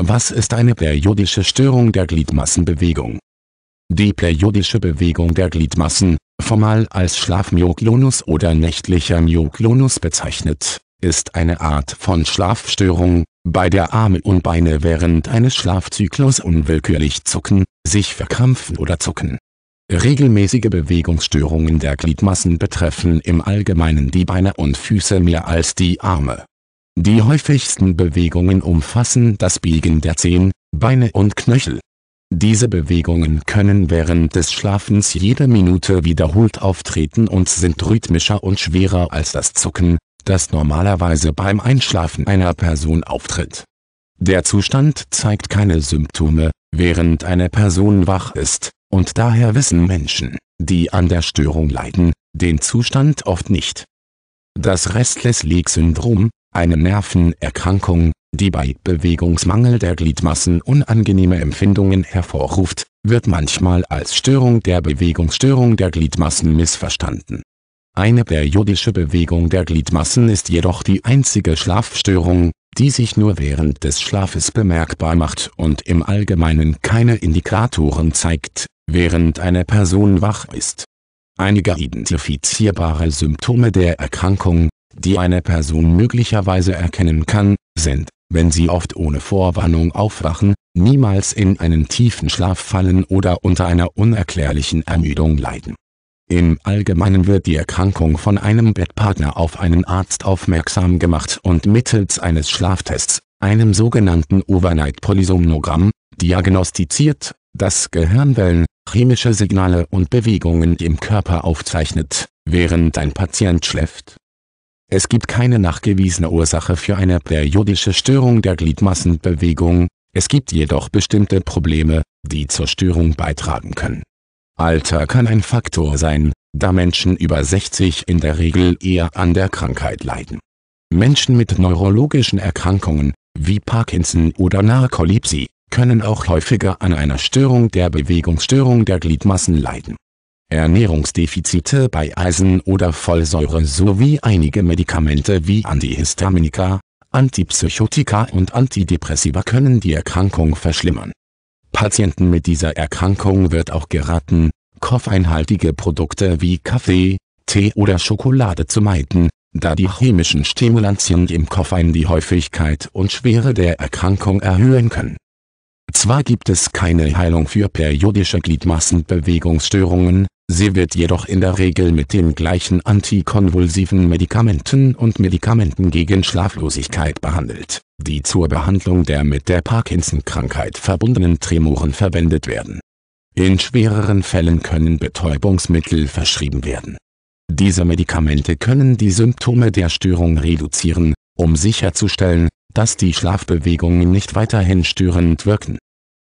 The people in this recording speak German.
Was ist eine periodische Störung der Gliedmassenbewegung? Die periodische Bewegung der Gliedmassen, formal als Schlafmyoklonus oder nächtlicher Myoklonus bezeichnet, ist eine Art von Schlafstörung, bei der Arme und Beine während eines Schlafzyklus unwillkürlich zucken, sich verkrampfen oder zucken. Regelmäßige Bewegungsstörungen der Gliedmassen betreffen im Allgemeinen die Beine und Füße mehr als die Arme die häufigsten Bewegungen umfassen das Biegen der Zehen, Beine und Knöchel. Diese Bewegungen können während des Schlafens jede Minute wiederholt auftreten und sind rhythmischer und schwerer als das Zucken, das normalerweise beim Einschlafen einer Person auftritt. Der Zustand zeigt keine Symptome, während eine Person wach ist, und daher wissen Menschen, die an der Störung leiden, den Zustand oft nicht. Das Restless leak Syndrom, eine Nervenerkrankung, die bei Bewegungsmangel der Gliedmassen unangenehme Empfindungen hervorruft, wird manchmal als Störung der Bewegungsstörung der Gliedmassen missverstanden. Eine periodische Bewegung der Gliedmassen ist jedoch die einzige Schlafstörung, die sich nur während des Schlafes bemerkbar macht und im Allgemeinen keine Indikatoren zeigt, während eine Person wach ist. Einige identifizierbare Symptome der Erkrankung die eine Person möglicherweise erkennen kann, sind, wenn sie oft ohne Vorwarnung aufwachen, niemals in einen tiefen Schlaf fallen oder unter einer unerklärlichen Ermüdung leiden. Im Allgemeinen wird die Erkrankung von einem Bettpartner auf einen Arzt aufmerksam gemacht und mittels eines Schlaftests, einem sogenannten Overnight-Polysomnogramm, diagnostiziert, das Gehirnwellen, chemische Signale und Bewegungen im Körper aufzeichnet, während ein Patient schläft es gibt keine nachgewiesene Ursache für eine periodische Störung der Gliedmassenbewegung, es gibt jedoch bestimmte Probleme, die zur Störung beitragen können. Alter kann ein Faktor sein, da Menschen über 60 in der Regel eher an der Krankheit leiden. Menschen mit neurologischen Erkrankungen, wie Parkinson oder Narkolepsie, können auch häufiger an einer Störung der Bewegungsstörung der Gliedmassen leiden Ernährungsdefizite bei Eisen oder Vollsäure sowie einige Medikamente wie Antihistaminika, Antipsychotika und Antidepressiva können die Erkrankung verschlimmern. Patienten mit dieser Erkrankung wird auch geraten, koffeinhaltige Produkte wie Kaffee, Tee oder Schokolade zu meiden, da die chemischen Stimulantien im Koffein die Häufigkeit und Schwere der Erkrankung erhöhen können. Zwar gibt es keine Heilung für periodische Gliedmassenbewegungsstörungen, Sie wird jedoch in der Regel mit den gleichen antikonvulsiven Medikamenten und Medikamenten gegen Schlaflosigkeit behandelt, die zur Behandlung der mit der Parkinson-Krankheit verbundenen Tremoren verwendet werden. In schwereren Fällen können Betäubungsmittel verschrieben werden. Diese Medikamente können die Symptome der Störung reduzieren, um sicherzustellen, dass die Schlafbewegungen nicht weiterhin störend wirken